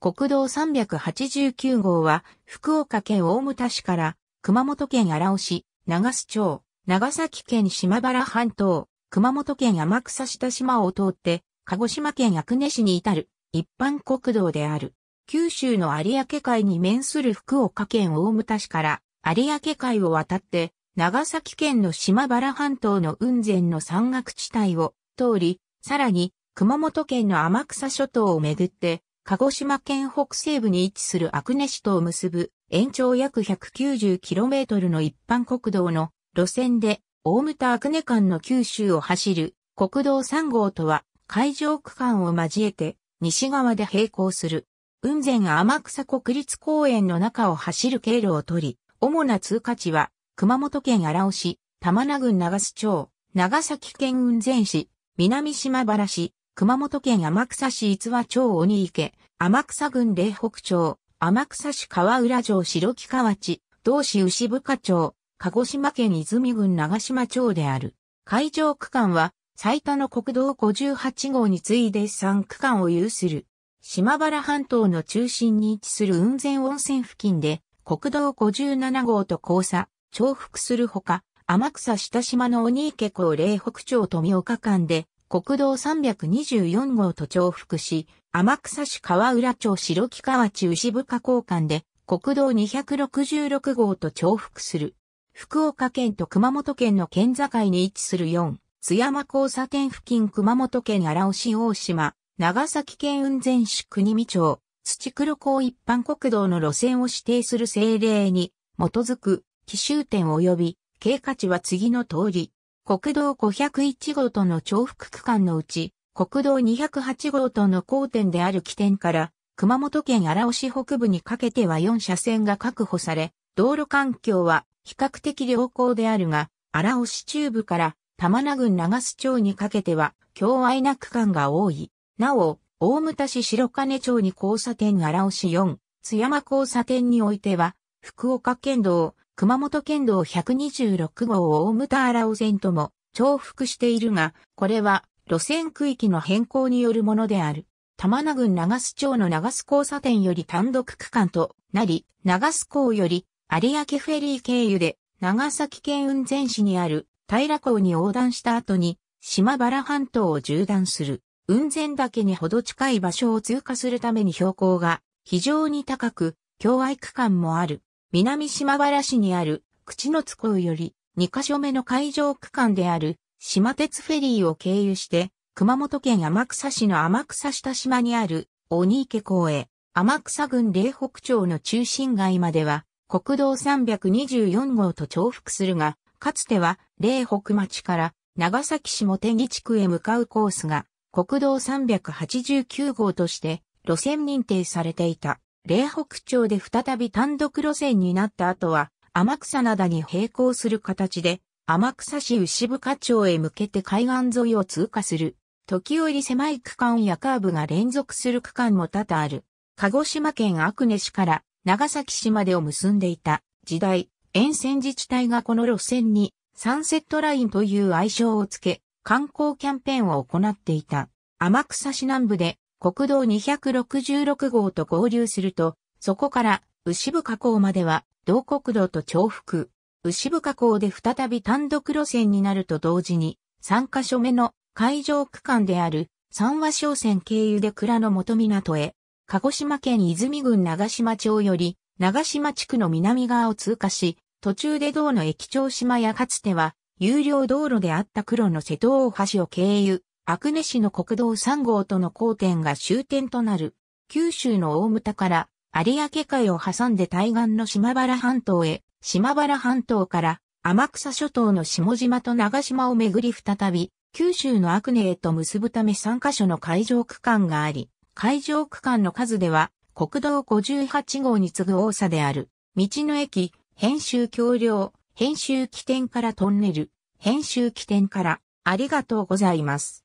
国道389号は、福岡県大牟田市から、熊本県荒尾市、長須町、長崎県島原半島、熊本県天草下島を通って、鹿児島県阿久根市に至る、一般国道である。九州の有明海に面する福岡県大牟田市から、有明海を渡って、長崎県の島原半島の雲仙の山岳地帯を通り、さらに、熊本県の天草諸島をめぐって、鹿児島県北西部に位置する阿久根市とを結ぶ延長約 190km の一般国道の路線で大牟田阿久根間の九州を走る国道3号とは海上区間を交えて西側で並行する雲仙天草国立公園の中を走る経路を取り、主な通過地は熊本県荒尾市、玉名郡長洲町、長崎県雲仙市、南島原市、熊本県天草市逸和町鬼池、天草郡霊北町、天草市川浦城白木河内、同市牛深町、鹿児島県泉郡長島町である。会場区間は、最多の国道58号に次いで3区間を有する。島原半島の中心に位置する雲仙温泉付近で、国道57号と交差、重複するほか、天草下島の鬼池港霊北町富岡間で、国道324号と重複し、天草市川浦町白木川地牛深交換で国道266号と重複する。福岡県と熊本県の県境に位置する4、津山交差点付近熊本県荒尾市大島、長崎県雲仙市国見町、土黒港一般国道の路線を指定する政令に基づく、奇襲点及び経過値は次の通り。国道501号との重複区間のうち、国道208号との交点である起点から、熊本県荒尾市北部にかけては4車線が確保され、道路環境は比較的良好であるが、荒尾市中部から玉名郡長須町にかけては、境愛な区間が多い。なお、大牟田市白金町に交差点荒尾市4、津山交差点においては、福岡県道熊本県道126号を大牟田荒尾線とも重複しているが、これは路線区域の変更によるものである。玉名郡長須町の長須交差点より単独区間となり、長須港より有明フェリー経由で長崎県雲仙市にある平港に横断した後に島原半島を縦断する雲仙岳にほど近い場所を通過するために標高が非常に高く、境外区間もある。南島原市にある、口の津港より、2カ所目の海上区間である、島鉄フェリーを経由して、熊本県天草市の天草下島にある、鬼池港へ、天草郡霊北町の中心街までは、国道324号と重複するが、かつては、霊北町から、長崎市茂木地区へ向かうコースが、国道389号として、路線認定されていた。霊北町で再び単独路線になった後は、天草灘に並行する形で、天草市牛深町へ向けて海岸沿いを通過する。時折狭い区間やカーブが連続する区間も多々ある。鹿児島県阿久根市から長崎市までを結んでいた時代、沿線自治体がこの路線にサンセットラインという愛称をつけ、観光キャンペーンを行っていた。天草市南部で国道266号と合流すると、そこから牛深港までは同国道と重複。牛深港で再び単独路線になると同時に、3カ所目の海上区間である三和商船経由で倉の元港へ、鹿児島県泉郡長島町より長島地区の南側を通過し、途中で道の駅長島やかつては有料道路であった黒の瀬戸大橋を経由、阿久根市の国道3号との交点が終点となる、九州の大牟田から有明海を挟んで対岸の島原半島へ、島原半島から天草諸島の下島と長島をめぐり再び、九州のアクネへと結ぶため3カ所の海上区間があり、海上区間の数では、国道58号に次ぐ多さである、道の駅、編集橋梁、編集起点からトンネル、編集起点から、ありがとうございます。